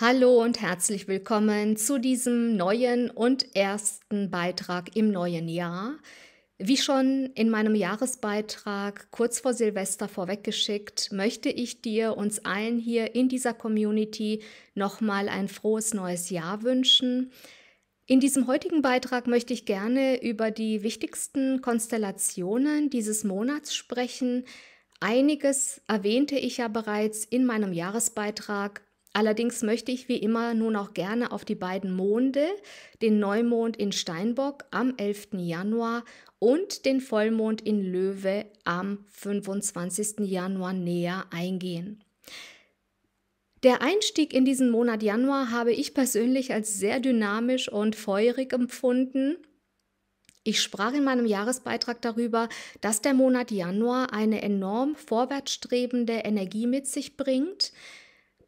Hallo und herzlich willkommen zu diesem neuen und ersten Beitrag im neuen Jahr. Wie schon in meinem Jahresbeitrag kurz vor Silvester vorweggeschickt, möchte ich dir uns allen hier in dieser Community nochmal ein frohes neues Jahr wünschen. In diesem heutigen Beitrag möchte ich gerne über die wichtigsten Konstellationen dieses Monats sprechen. Einiges erwähnte ich ja bereits in meinem Jahresbeitrag, Allerdings möchte ich wie immer nun auch gerne auf die beiden Monde, den Neumond in Steinbock am 11. Januar und den Vollmond in Löwe am 25. Januar näher eingehen. Der Einstieg in diesen Monat Januar habe ich persönlich als sehr dynamisch und feurig empfunden. Ich sprach in meinem Jahresbeitrag darüber, dass der Monat Januar eine enorm vorwärtsstrebende Energie mit sich bringt,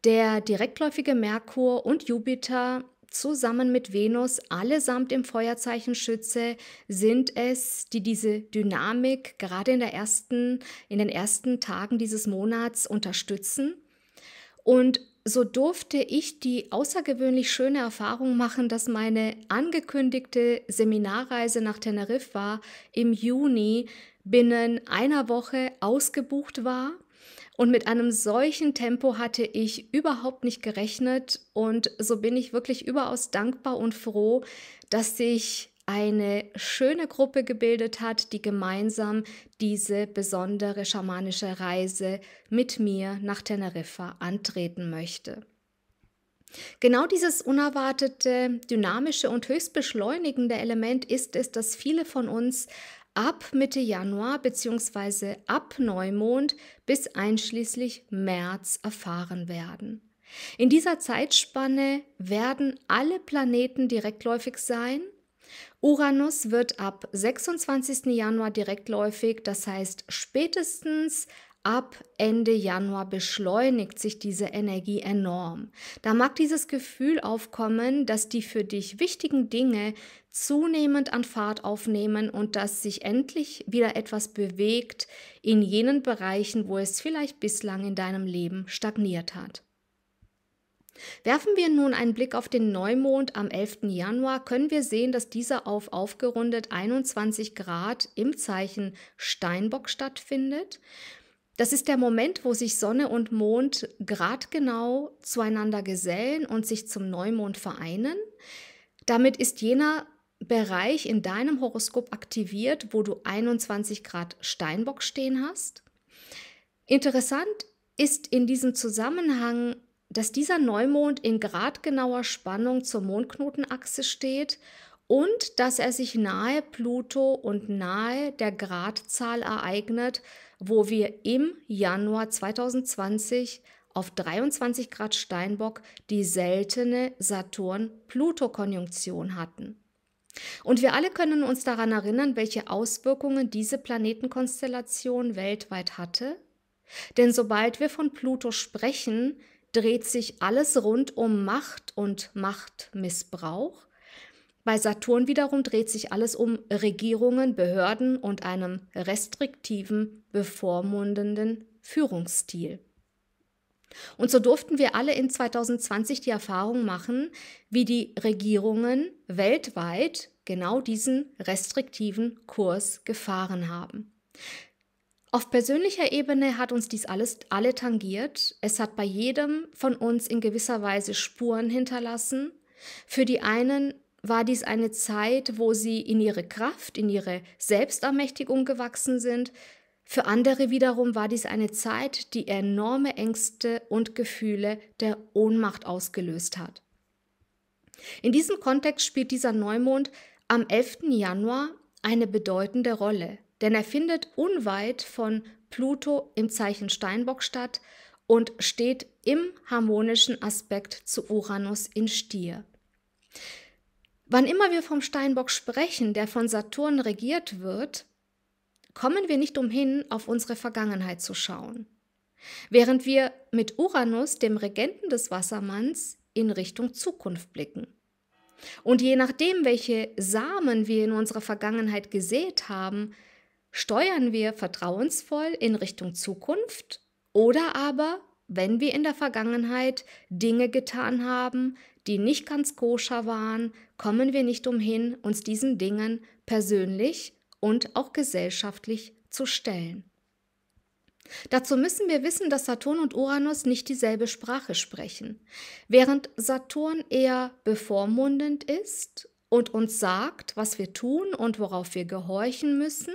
der direktläufige Merkur und Jupiter zusammen mit Venus, allesamt im Feuerzeichen Schütze, sind es, die diese Dynamik gerade in, der ersten, in den ersten Tagen dieses Monats unterstützen. Und so durfte ich die außergewöhnlich schöne Erfahrung machen, dass meine angekündigte Seminarreise nach Teneriffa im Juni binnen einer Woche ausgebucht war und mit einem solchen Tempo hatte ich überhaupt nicht gerechnet. Und so bin ich wirklich überaus dankbar und froh, dass sich eine schöne Gruppe gebildet hat, die gemeinsam diese besondere schamanische Reise mit mir nach Teneriffa antreten möchte. Genau dieses unerwartete, dynamische und höchst beschleunigende Element ist es, das viele von uns ab Mitte Januar bzw. ab Neumond bis einschließlich März erfahren werden. In dieser Zeitspanne werden alle Planeten direktläufig sein. Uranus wird ab 26. Januar direktläufig, das heißt spätestens ab Ende Januar beschleunigt sich diese Energie enorm. Da mag dieses Gefühl aufkommen, dass die für dich wichtigen Dinge zunehmend an Fahrt aufnehmen und dass sich endlich wieder etwas bewegt in jenen Bereichen, wo es vielleicht bislang in deinem Leben stagniert hat. Werfen wir nun einen Blick auf den Neumond am 11. Januar, können wir sehen, dass dieser auf aufgerundet 21 Grad im Zeichen Steinbock stattfindet. Das ist der Moment, wo sich Sonne und Mond gradgenau zueinander gesellen und sich zum Neumond vereinen. Damit ist jener Bereich in deinem Horoskop aktiviert, wo du 21 Grad Steinbock stehen hast. Interessant ist in diesem Zusammenhang, dass dieser Neumond in gradgenauer Spannung zur Mondknotenachse steht und dass er sich nahe Pluto und nahe der Gradzahl ereignet, wo wir im Januar 2020 auf 23 Grad Steinbock die seltene Saturn-Pluto-Konjunktion hatten. Und wir alle können uns daran erinnern, welche Auswirkungen diese Planetenkonstellation weltweit hatte. Denn sobald wir von Pluto sprechen, dreht sich alles rund um Macht und Machtmissbrauch, bei Saturn wiederum dreht sich alles um Regierungen, Behörden und einem restriktiven, bevormundenden Führungsstil. Und so durften wir alle in 2020 die Erfahrung machen, wie die Regierungen weltweit genau diesen restriktiven Kurs gefahren haben. Auf persönlicher Ebene hat uns dies alles alle tangiert. Es hat bei jedem von uns in gewisser Weise Spuren hinterlassen. Für die einen war dies eine Zeit, wo sie in ihre Kraft, in ihre Selbstermächtigung gewachsen sind. Für andere wiederum war dies eine Zeit, die enorme Ängste und Gefühle der Ohnmacht ausgelöst hat. In diesem Kontext spielt dieser Neumond am 11. Januar eine bedeutende Rolle, denn er findet unweit von Pluto im Zeichen Steinbock statt und steht im harmonischen Aspekt zu Uranus in Stier. Wann immer wir vom Steinbock sprechen, der von Saturn regiert wird, kommen wir nicht umhin, auf unsere Vergangenheit zu schauen. Während wir mit Uranus, dem Regenten des Wassermanns, in Richtung Zukunft blicken. Und je nachdem, welche Samen wir in unserer Vergangenheit gesät haben, steuern wir vertrauensvoll in Richtung Zukunft oder aber, wenn wir in der Vergangenheit Dinge getan haben, die nicht ganz koscher waren, kommen wir nicht umhin, uns diesen Dingen persönlich und auch gesellschaftlich zu stellen. Dazu müssen wir wissen, dass Saturn und Uranus nicht dieselbe Sprache sprechen. Während Saturn eher bevormundend ist und uns sagt, was wir tun und worauf wir gehorchen müssen,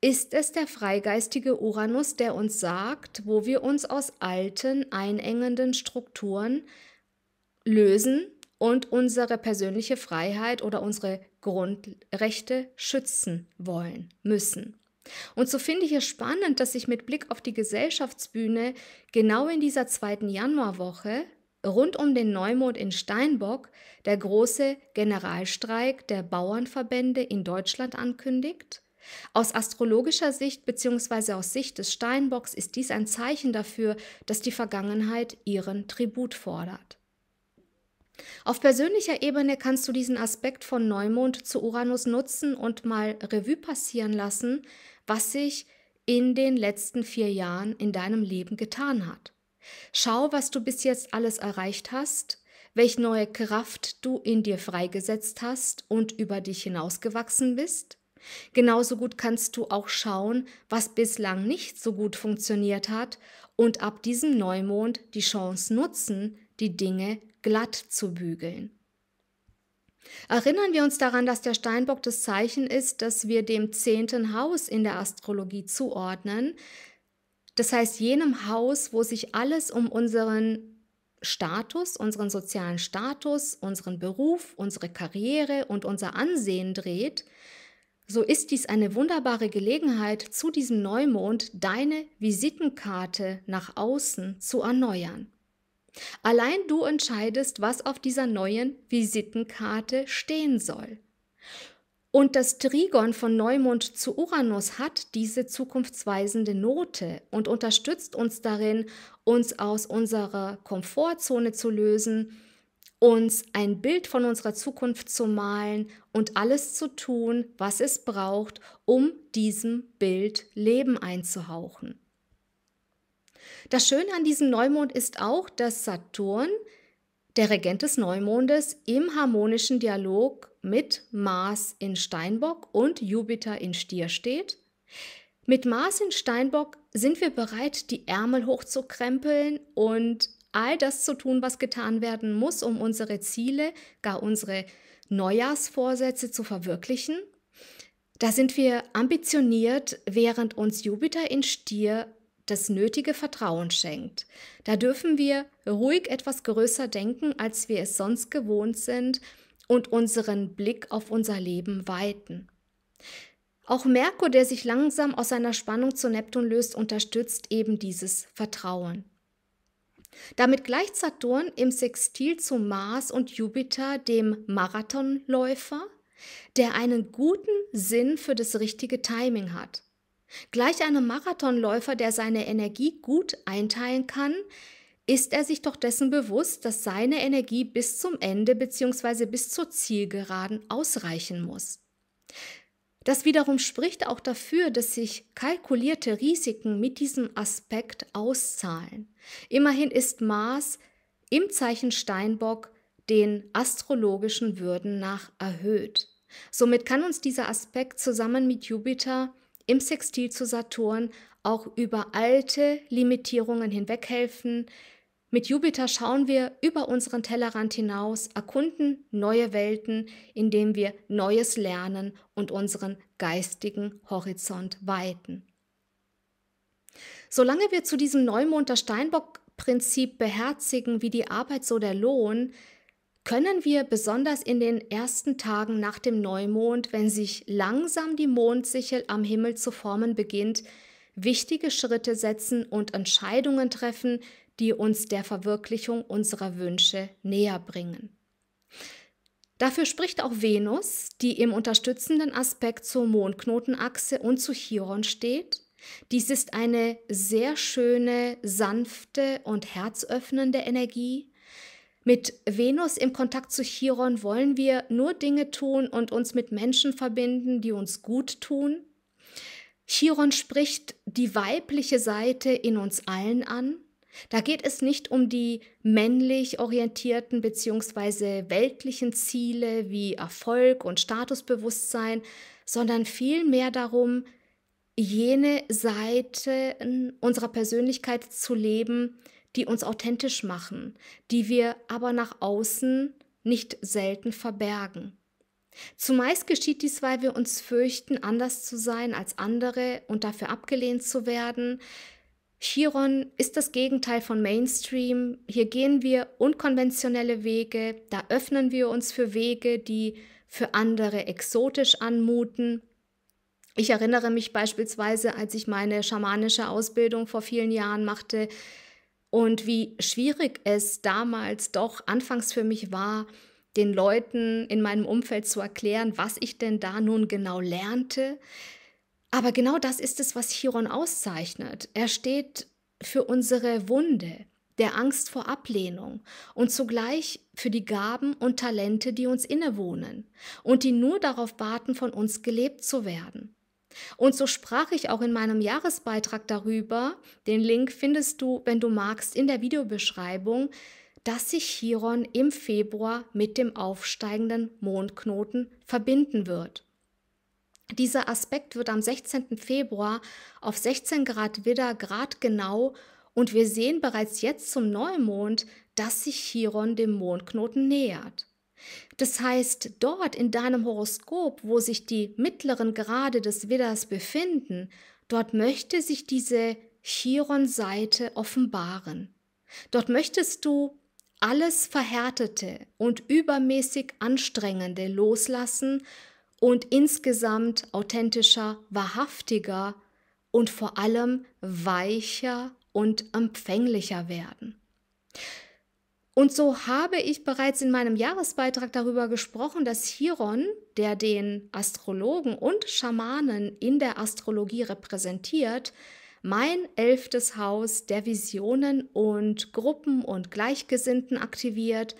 ist es der freigeistige Uranus, der uns sagt, wo wir uns aus alten, einengenden Strukturen lösen und unsere persönliche Freiheit oder unsere Grundrechte schützen wollen, müssen. Und so finde ich es spannend, dass sich mit Blick auf die Gesellschaftsbühne genau in dieser zweiten Januarwoche rund um den Neumond in Steinbock der große Generalstreik der Bauernverbände in Deutschland ankündigt. Aus astrologischer Sicht bzw. aus Sicht des Steinbocks ist dies ein Zeichen dafür, dass die Vergangenheit ihren Tribut fordert. Auf persönlicher Ebene kannst du diesen Aspekt von Neumond zu Uranus nutzen und mal Revue passieren lassen, was sich in den letzten vier Jahren in deinem Leben getan hat. Schau, was du bis jetzt alles erreicht hast, welche neue Kraft du in dir freigesetzt hast und über dich hinausgewachsen bist. Genauso gut kannst du auch schauen, was bislang nicht so gut funktioniert hat und ab diesem Neumond die Chance nutzen, die Dinge glatt zu bügeln. Erinnern wir uns daran, dass der Steinbock das Zeichen ist, das wir dem zehnten Haus in der Astrologie zuordnen, das heißt jenem Haus, wo sich alles um unseren Status, unseren sozialen Status, unseren Beruf, unsere Karriere und unser Ansehen dreht, so ist dies eine wunderbare Gelegenheit, zu diesem Neumond deine Visitenkarte nach außen zu erneuern. Allein du entscheidest, was auf dieser neuen Visitenkarte stehen soll. Und das Trigon von Neumond zu Uranus hat diese zukunftsweisende Note und unterstützt uns darin, uns aus unserer Komfortzone zu lösen, uns ein Bild von unserer Zukunft zu malen und alles zu tun, was es braucht, um diesem Bild Leben einzuhauchen. Das Schöne an diesem Neumond ist auch, dass Saturn, der Regent des Neumondes, im harmonischen Dialog mit Mars in Steinbock und Jupiter in Stier steht. Mit Mars in Steinbock sind wir bereit, die Ärmel hochzukrempeln und all das zu tun, was getan werden muss, um unsere Ziele, gar unsere Neujahrsvorsätze zu verwirklichen. Da sind wir ambitioniert, während uns Jupiter in Stier das nötige Vertrauen schenkt. Da dürfen wir ruhig etwas größer denken, als wir es sonst gewohnt sind und unseren Blick auf unser Leben weiten. Auch Merkur, der sich langsam aus seiner Spannung zu Neptun löst, unterstützt eben dieses Vertrauen. Damit gleicht Saturn im Sextil zu Mars und Jupiter dem Marathonläufer, der einen guten Sinn für das richtige Timing hat. Gleich einem Marathonläufer, der seine Energie gut einteilen kann, ist er sich doch dessen bewusst, dass seine Energie bis zum Ende bzw. bis zur Zielgeraden ausreichen muss. Das wiederum spricht auch dafür, dass sich kalkulierte Risiken mit diesem Aspekt auszahlen. Immerhin ist Mars im Zeichen Steinbock den astrologischen Würden nach erhöht. Somit kann uns dieser Aspekt zusammen mit Jupiter im Sextil zu Saturn auch über alte Limitierungen hinweghelfen. Mit Jupiter schauen wir über unseren Tellerrand hinaus, erkunden neue Welten, indem wir Neues lernen und unseren geistigen Horizont weiten. Solange wir zu diesem Neumond das Steinbock-Prinzip beherzigen, wie die Arbeit so der Lohn, können wir besonders in den ersten Tagen nach dem Neumond, wenn sich langsam die Mondsichel am Himmel zu formen beginnt, wichtige Schritte setzen und Entscheidungen treffen, die uns der Verwirklichung unserer Wünsche näher bringen. Dafür spricht auch Venus, die im unterstützenden Aspekt zur Mondknotenachse und zu Chiron steht. Dies ist eine sehr schöne, sanfte und herzöffnende Energie, mit Venus im Kontakt zu Chiron wollen wir nur Dinge tun und uns mit Menschen verbinden, die uns gut tun. Chiron spricht die weibliche Seite in uns allen an. Da geht es nicht um die männlich orientierten bzw. weltlichen Ziele wie Erfolg und Statusbewusstsein, sondern vielmehr darum, jene Seiten unserer Persönlichkeit zu leben, die uns authentisch machen, die wir aber nach außen nicht selten verbergen. Zumeist geschieht dies, weil wir uns fürchten, anders zu sein als andere und dafür abgelehnt zu werden. Chiron ist das Gegenteil von Mainstream. Hier gehen wir unkonventionelle Wege, da öffnen wir uns für Wege, die für andere exotisch anmuten. Ich erinnere mich beispielsweise, als ich meine schamanische Ausbildung vor vielen Jahren machte, und wie schwierig es damals doch anfangs für mich war, den Leuten in meinem Umfeld zu erklären, was ich denn da nun genau lernte. Aber genau das ist es, was Chiron auszeichnet. Er steht für unsere Wunde, der Angst vor Ablehnung und zugleich für die Gaben und Talente, die uns innewohnen und die nur darauf warten, von uns gelebt zu werden. Und so sprach ich auch in meinem Jahresbeitrag darüber, den Link findest du, wenn du magst, in der Videobeschreibung, dass sich Chiron im Februar mit dem aufsteigenden Mondknoten verbinden wird. Dieser Aspekt wird am 16. Februar auf 16 Grad Widder Grad genau und wir sehen bereits jetzt zum Neumond, dass sich Chiron dem Mondknoten nähert. Das heißt, dort in deinem Horoskop, wo sich die mittleren Grade des Widders befinden, dort möchte sich diese Chiron-Seite offenbaren. Dort möchtest du alles Verhärtete und übermäßig Anstrengende loslassen und insgesamt authentischer, wahrhaftiger und vor allem weicher und empfänglicher werden. Und so habe ich bereits in meinem Jahresbeitrag darüber gesprochen, dass Chiron, der den Astrologen und Schamanen in der Astrologie repräsentiert, mein elftes Haus der Visionen und Gruppen und Gleichgesinnten aktiviert,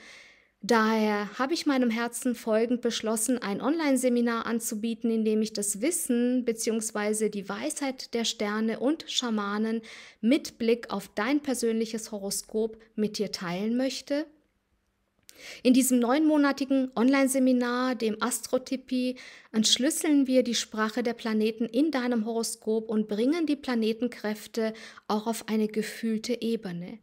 Daher habe ich meinem Herzen folgend beschlossen, ein Online-Seminar anzubieten, in dem ich das Wissen bzw. die Weisheit der Sterne und Schamanen mit Blick auf dein persönliches Horoskop mit dir teilen möchte. In diesem neunmonatigen Online-Seminar, dem Astrotypie, entschlüsseln wir die Sprache der Planeten in deinem Horoskop und bringen die Planetenkräfte auch auf eine gefühlte Ebene.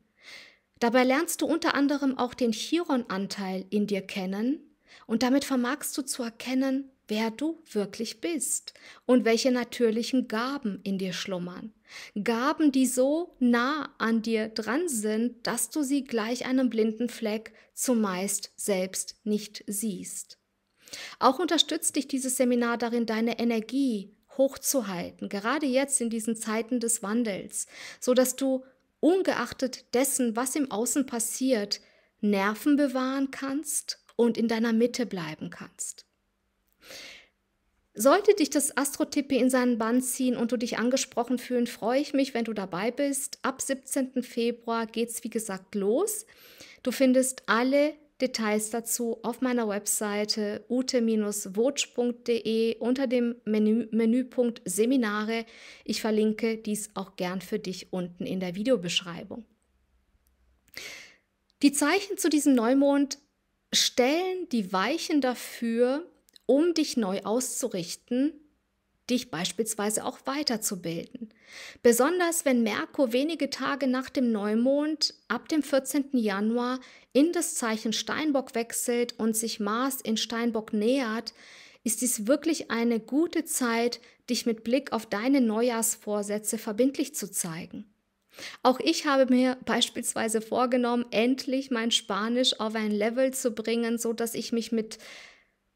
Dabei lernst du unter anderem auch den Chiron-Anteil in dir kennen und damit vermagst du zu erkennen, wer du wirklich bist und welche natürlichen Gaben in dir schlummern. Gaben, die so nah an dir dran sind, dass du sie gleich einem blinden Fleck zumeist selbst nicht siehst. Auch unterstützt dich dieses Seminar darin, deine Energie hochzuhalten, gerade jetzt in diesen Zeiten des Wandels, so dass du ungeachtet dessen, was im Außen passiert, Nerven bewahren kannst und in deiner Mitte bleiben kannst. Sollte dich das astro tippi in seinen Bann ziehen und du dich angesprochen fühlen, freue ich mich, wenn du dabei bist. Ab 17. Februar geht es, wie gesagt los. Du findest alle Details dazu auf meiner Webseite ute-wotsch.de unter dem Menü, Menüpunkt Seminare. Ich verlinke dies auch gern für dich unten in der Videobeschreibung. Die Zeichen zu diesem Neumond stellen die Weichen dafür, um dich neu auszurichten dich beispielsweise auch weiterzubilden. Besonders wenn Merkur wenige Tage nach dem Neumond ab dem 14. Januar in das Zeichen Steinbock wechselt und sich Mars in Steinbock nähert, ist dies wirklich eine gute Zeit, dich mit Blick auf deine Neujahrsvorsätze verbindlich zu zeigen. Auch ich habe mir beispielsweise vorgenommen, endlich mein Spanisch auf ein Level zu bringen, so dass ich mich mit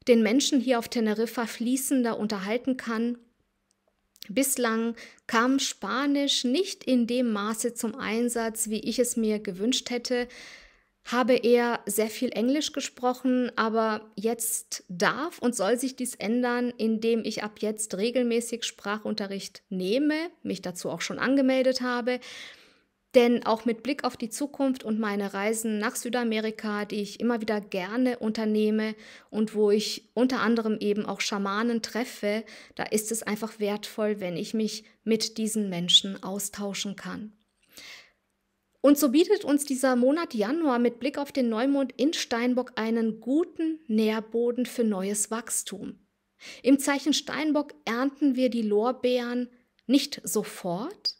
den Menschen hier auf Teneriffa fließender unterhalten kann. Bislang kam Spanisch nicht in dem Maße zum Einsatz, wie ich es mir gewünscht hätte, habe eher sehr viel Englisch gesprochen, aber jetzt darf und soll sich dies ändern, indem ich ab jetzt regelmäßig Sprachunterricht nehme, mich dazu auch schon angemeldet habe denn auch mit Blick auf die Zukunft und meine Reisen nach Südamerika, die ich immer wieder gerne unternehme und wo ich unter anderem eben auch Schamanen treffe, da ist es einfach wertvoll, wenn ich mich mit diesen Menschen austauschen kann. Und so bietet uns dieser Monat Januar mit Blick auf den Neumond in Steinbock einen guten Nährboden für neues Wachstum. Im Zeichen Steinbock ernten wir die Lorbeeren nicht sofort,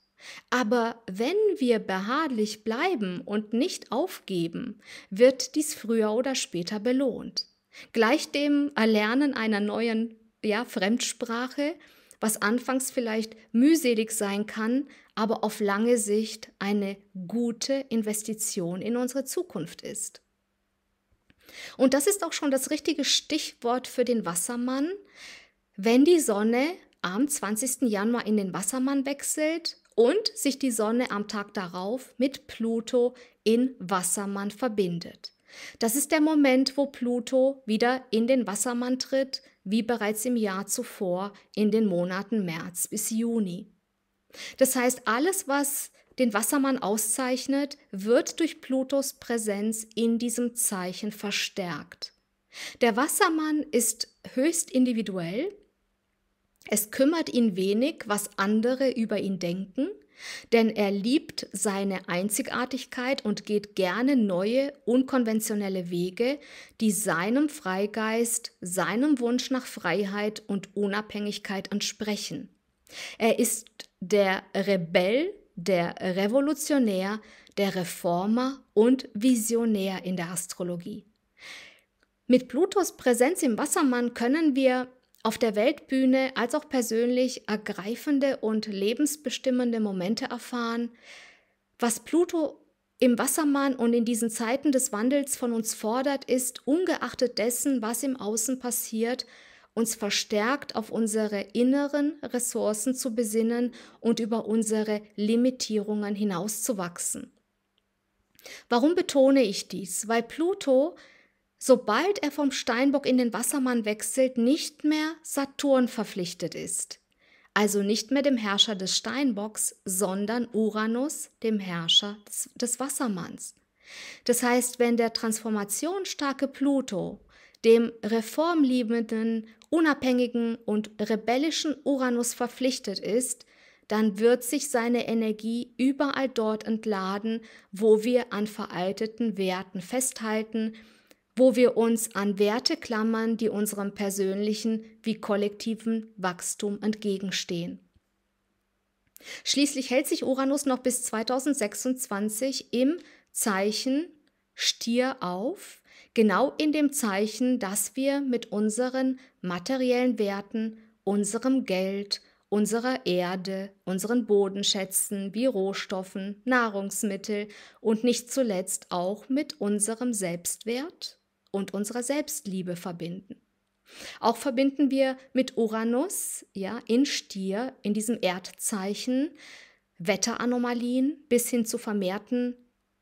aber wenn wir beharrlich bleiben und nicht aufgeben, wird dies früher oder später belohnt. Gleich dem Erlernen einer neuen ja, Fremdsprache, was anfangs vielleicht mühselig sein kann, aber auf lange Sicht eine gute Investition in unsere Zukunft ist. Und das ist auch schon das richtige Stichwort für den Wassermann. Wenn die Sonne am 20. Januar in den Wassermann wechselt, und sich die Sonne am Tag darauf mit Pluto in Wassermann verbindet. Das ist der Moment, wo Pluto wieder in den Wassermann tritt, wie bereits im Jahr zuvor in den Monaten März bis Juni. Das heißt, alles, was den Wassermann auszeichnet, wird durch Plutos Präsenz in diesem Zeichen verstärkt. Der Wassermann ist höchst individuell es kümmert ihn wenig, was andere über ihn denken, denn er liebt seine Einzigartigkeit und geht gerne neue, unkonventionelle Wege, die seinem Freigeist, seinem Wunsch nach Freiheit und Unabhängigkeit entsprechen. Er ist der Rebell, der Revolutionär, der Reformer und Visionär in der Astrologie. Mit Plutos Präsenz im Wassermann können wir auf der Weltbühne als auch persönlich ergreifende und lebensbestimmende Momente erfahren, was Pluto im Wassermann und in diesen Zeiten des Wandels von uns fordert, ist, ungeachtet dessen, was im Außen passiert, uns verstärkt auf unsere inneren Ressourcen zu besinnen und über unsere Limitierungen hinauszuwachsen. Warum betone ich dies? Weil Pluto sobald er vom Steinbock in den Wassermann wechselt, nicht mehr Saturn verpflichtet ist. Also nicht mehr dem Herrscher des Steinbocks, sondern Uranus, dem Herrscher des, des Wassermanns. Das heißt, wenn der transformationsstarke Pluto dem reformliebenden, unabhängigen und rebellischen Uranus verpflichtet ist, dann wird sich seine Energie überall dort entladen, wo wir an veralteten Werten festhalten, wo wir uns an Werte klammern, die unserem persönlichen wie kollektiven Wachstum entgegenstehen. Schließlich hält sich Uranus noch bis 2026 im Zeichen Stier auf, genau in dem Zeichen, dass wir mit unseren materiellen Werten, unserem Geld, unserer Erde, unseren Bodenschätzen wie Rohstoffen, Nahrungsmittel und nicht zuletzt auch mit unserem Selbstwert und unserer Selbstliebe verbinden. Auch verbinden wir mit Uranus, ja, in Stier, in diesem Erdzeichen, Wetteranomalien bis hin zu vermehrten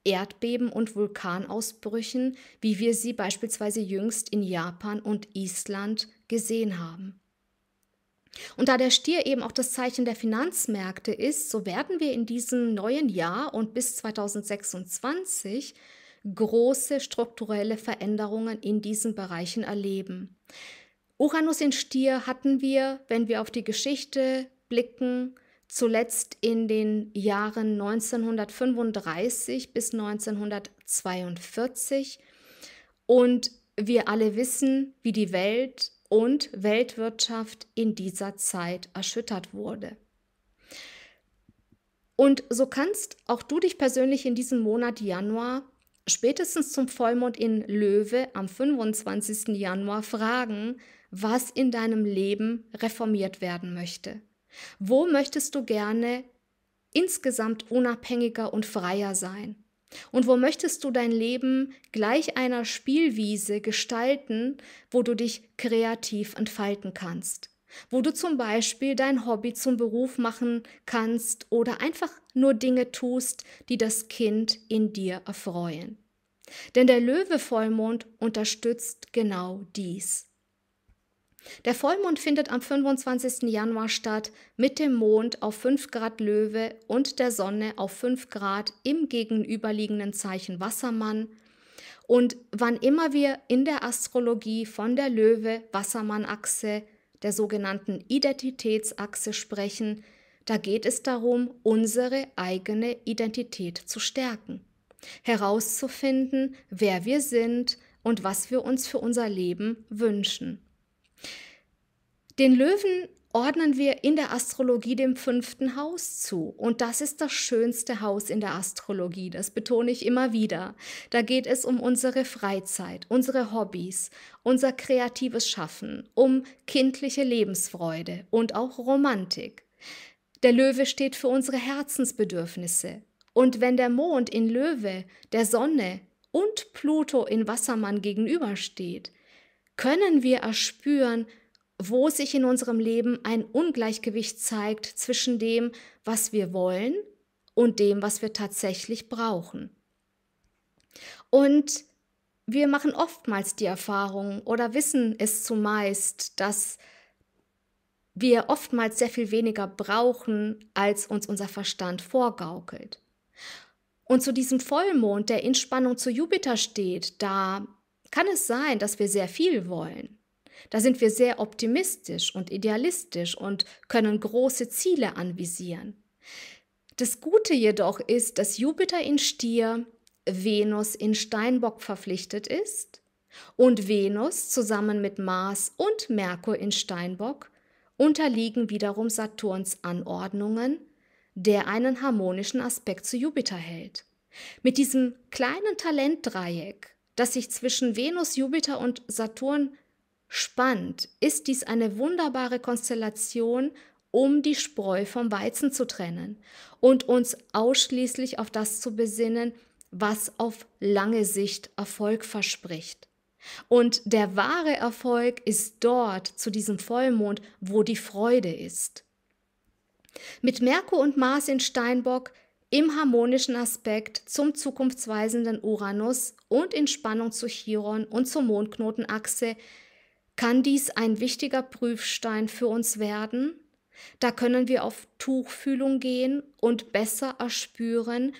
Erdbeben und Vulkanausbrüchen, wie wir sie beispielsweise jüngst in Japan und Island gesehen haben. Und da der Stier eben auch das Zeichen der Finanzmärkte ist, so werden wir in diesem neuen Jahr und bis 2026 große strukturelle Veränderungen in diesen Bereichen erleben. Uranus in Stier hatten wir, wenn wir auf die Geschichte blicken, zuletzt in den Jahren 1935 bis 1942. Und wir alle wissen, wie die Welt und Weltwirtschaft in dieser Zeit erschüttert wurde. Und so kannst auch du dich persönlich in diesem Monat Januar spätestens zum Vollmond in Löwe am 25. Januar fragen, was in deinem Leben reformiert werden möchte. Wo möchtest du gerne insgesamt unabhängiger und freier sein? Und wo möchtest du dein Leben gleich einer Spielwiese gestalten, wo du dich kreativ entfalten kannst? wo du zum Beispiel dein Hobby zum Beruf machen kannst oder einfach nur Dinge tust, die das Kind in dir erfreuen. Denn der Löwe-Vollmond unterstützt genau dies. Der Vollmond findet am 25. Januar statt mit dem Mond auf 5 Grad Löwe und der Sonne auf 5 Grad im gegenüberliegenden Zeichen Wassermann und wann immer wir in der Astrologie von der Löwe-Wassermann-Achse der sogenannten Identitätsachse sprechen, da geht es darum, unsere eigene Identität zu stärken, herauszufinden, wer wir sind und was wir uns für unser Leben wünschen. Den Löwen ordnen wir in der Astrologie dem fünften Haus zu. Und das ist das schönste Haus in der Astrologie, das betone ich immer wieder. Da geht es um unsere Freizeit, unsere Hobbys, unser kreatives Schaffen, um kindliche Lebensfreude und auch Romantik. Der Löwe steht für unsere Herzensbedürfnisse. Und wenn der Mond in Löwe, der Sonne und Pluto in Wassermann gegenübersteht, können wir erspüren, wo sich in unserem Leben ein Ungleichgewicht zeigt zwischen dem, was wir wollen und dem, was wir tatsächlich brauchen. Und wir machen oftmals die Erfahrung oder wissen es zumeist, dass wir oftmals sehr viel weniger brauchen, als uns unser Verstand vorgaukelt. Und zu diesem Vollmond, der in Spannung zu Jupiter steht, da kann es sein, dass wir sehr viel wollen. Da sind wir sehr optimistisch und idealistisch und können große Ziele anvisieren. Das Gute jedoch ist, dass Jupiter in Stier Venus in Steinbock verpflichtet ist und Venus zusammen mit Mars und Merkur in Steinbock unterliegen wiederum Saturns Anordnungen, der einen harmonischen Aspekt zu Jupiter hält. Mit diesem kleinen Talentdreieck, das sich zwischen Venus, Jupiter und Saturn spannend, ist dies eine wunderbare Konstellation, um die Spreu vom Weizen zu trennen und uns ausschließlich auf das zu besinnen, was auf lange Sicht Erfolg verspricht. Und der wahre Erfolg ist dort zu diesem Vollmond, wo die Freude ist. Mit Merkur und Mars in Steinbock im harmonischen Aspekt zum zukunftsweisenden Uranus und in Spannung zu Chiron und zur Mondknotenachse kann dies ein wichtiger Prüfstein für uns werden. Da können wir auf Tuchfühlung gehen und besser erspüren,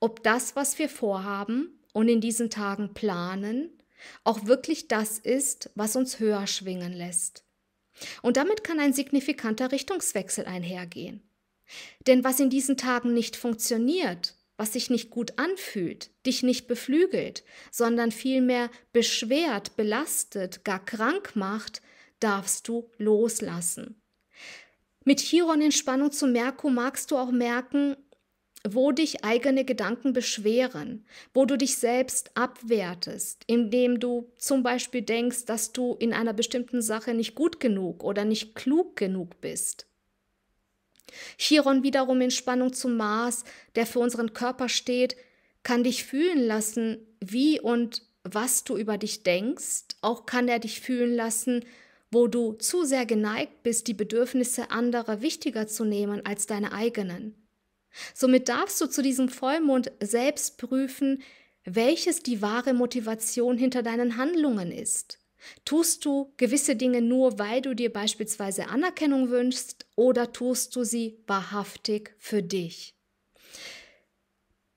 ob das, was wir vorhaben und in diesen Tagen planen, auch wirklich das ist, was uns höher schwingen lässt. Und damit kann ein signifikanter Richtungswechsel einhergehen. Denn was in diesen Tagen nicht funktioniert, was sich nicht gut anfühlt, dich nicht beflügelt, sondern vielmehr beschwert, belastet, gar krank macht, darfst du loslassen. Mit Chiron in Spannung zu Merkur magst du auch merken, wo dich eigene Gedanken beschweren, wo du dich selbst abwertest, indem du zum Beispiel denkst, dass du in einer bestimmten Sache nicht gut genug oder nicht klug genug bist. Chiron wiederum in Spannung zum Mars, der für unseren Körper steht, kann dich fühlen lassen, wie und was du über dich denkst. Auch kann er dich fühlen lassen, wo du zu sehr geneigt bist, die Bedürfnisse anderer wichtiger zu nehmen als deine eigenen. Somit darfst du zu diesem Vollmond selbst prüfen, welches die wahre Motivation hinter deinen Handlungen ist. Tust du gewisse Dinge nur, weil du dir beispielsweise Anerkennung wünschst oder tust du sie wahrhaftig für dich?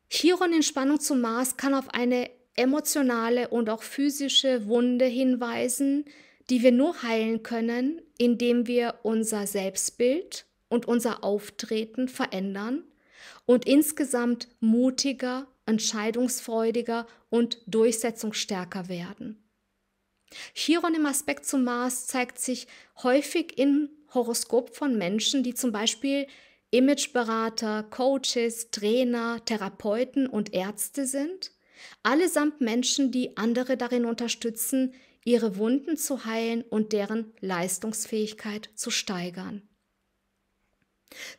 Chiron in Spannung zum Mars kann auf eine emotionale und auch physische Wunde hinweisen, die wir nur heilen können, indem wir unser Selbstbild und unser Auftreten verändern und insgesamt mutiger, entscheidungsfreudiger und durchsetzungsstärker werden. Chiron im Aspekt zum Mars zeigt sich häufig im Horoskop von Menschen, die zum Beispiel Imageberater, Coaches, Trainer, Therapeuten und Ärzte sind. Allesamt Menschen, die andere darin unterstützen, ihre Wunden zu heilen und deren Leistungsfähigkeit zu steigern.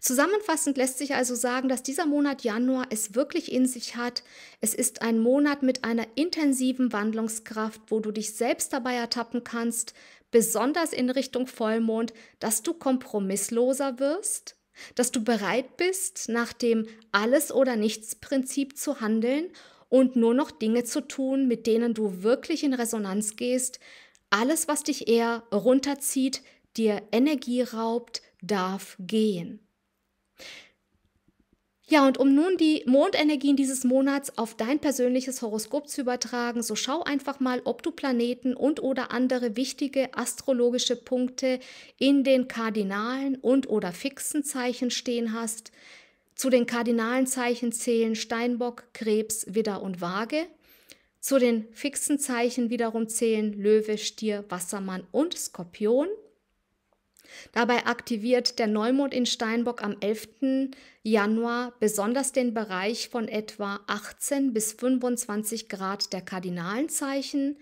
Zusammenfassend lässt sich also sagen, dass dieser Monat Januar es wirklich in sich hat. Es ist ein Monat mit einer intensiven Wandlungskraft, wo du dich selbst dabei ertappen kannst, besonders in Richtung Vollmond, dass du kompromissloser wirst, dass du bereit bist, nach dem Alles- oder Nichts-Prinzip zu handeln und nur noch Dinge zu tun, mit denen du wirklich in Resonanz gehst. Alles, was dich eher runterzieht, dir Energie raubt, darf gehen. Ja, und um nun die Mondenergien dieses Monats auf dein persönliches Horoskop zu übertragen, so schau einfach mal, ob du Planeten und oder andere wichtige astrologische Punkte in den Kardinalen und oder fixen Zeichen stehen hast. Zu den kardinalen Zeichen zählen Steinbock, Krebs, Widder und Waage. Zu den fixen Zeichen wiederum zählen Löwe, Stier, Wassermann und Skorpion. Dabei aktiviert der Neumond in Steinbock am 11. Januar besonders den Bereich von etwa 18 bis 25 Grad der Kardinalenzeichen,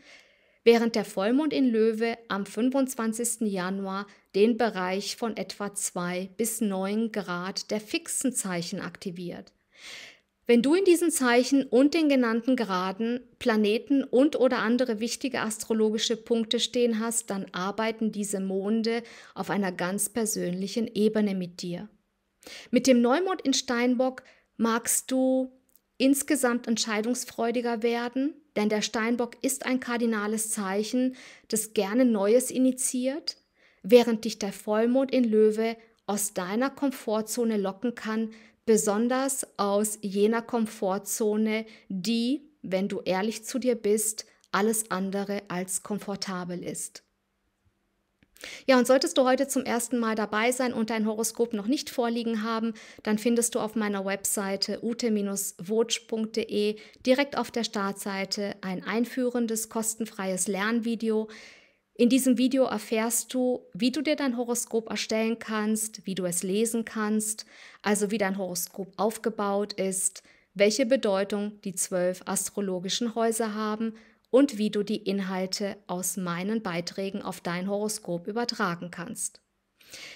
während der Vollmond in Löwe am 25. Januar den Bereich von etwa 2 bis 9 Grad der fixen Zeichen aktiviert. Wenn du in diesen Zeichen und den genannten Graden Planeten und oder andere wichtige astrologische Punkte stehen hast, dann arbeiten diese Monde auf einer ganz persönlichen Ebene mit dir. Mit dem Neumond in Steinbock magst du insgesamt entscheidungsfreudiger werden, denn der Steinbock ist ein kardinales Zeichen, das gerne Neues initiiert, während dich der Vollmond in Löwe aus deiner Komfortzone locken kann, besonders aus jener Komfortzone, die, wenn du ehrlich zu dir bist, alles andere als komfortabel ist. Ja, und solltest du heute zum ersten Mal dabei sein und dein Horoskop noch nicht vorliegen haben, dann findest du auf meiner Webseite ute-wotsch.de direkt auf der Startseite ein einführendes, kostenfreies Lernvideo, in diesem Video erfährst du, wie du dir dein Horoskop erstellen kannst, wie du es lesen kannst, also wie dein Horoskop aufgebaut ist, welche Bedeutung die zwölf astrologischen Häuser haben und wie du die Inhalte aus meinen Beiträgen auf dein Horoskop übertragen kannst.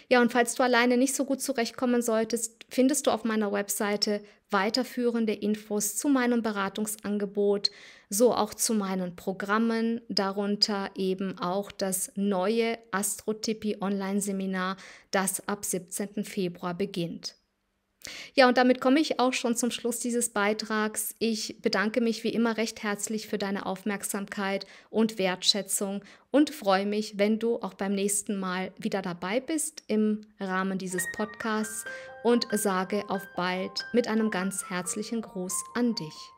Ja, und falls du alleine nicht so gut zurechtkommen solltest, findest du auf meiner Webseite weiterführende Infos zu meinem Beratungsangebot, so auch zu meinen Programmen, darunter eben auch das neue Astrotippi Online-Seminar, das ab 17. Februar beginnt. Ja, und damit komme ich auch schon zum Schluss dieses Beitrags. Ich bedanke mich wie immer recht herzlich für deine Aufmerksamkeit und Wertschätzung und freue mich, wenn du auch beim nächsten Mal wieder dabei bist im Rahmen dieses Podcasts und sage auf bald mit einem ganz herzlichen Gruß an dich.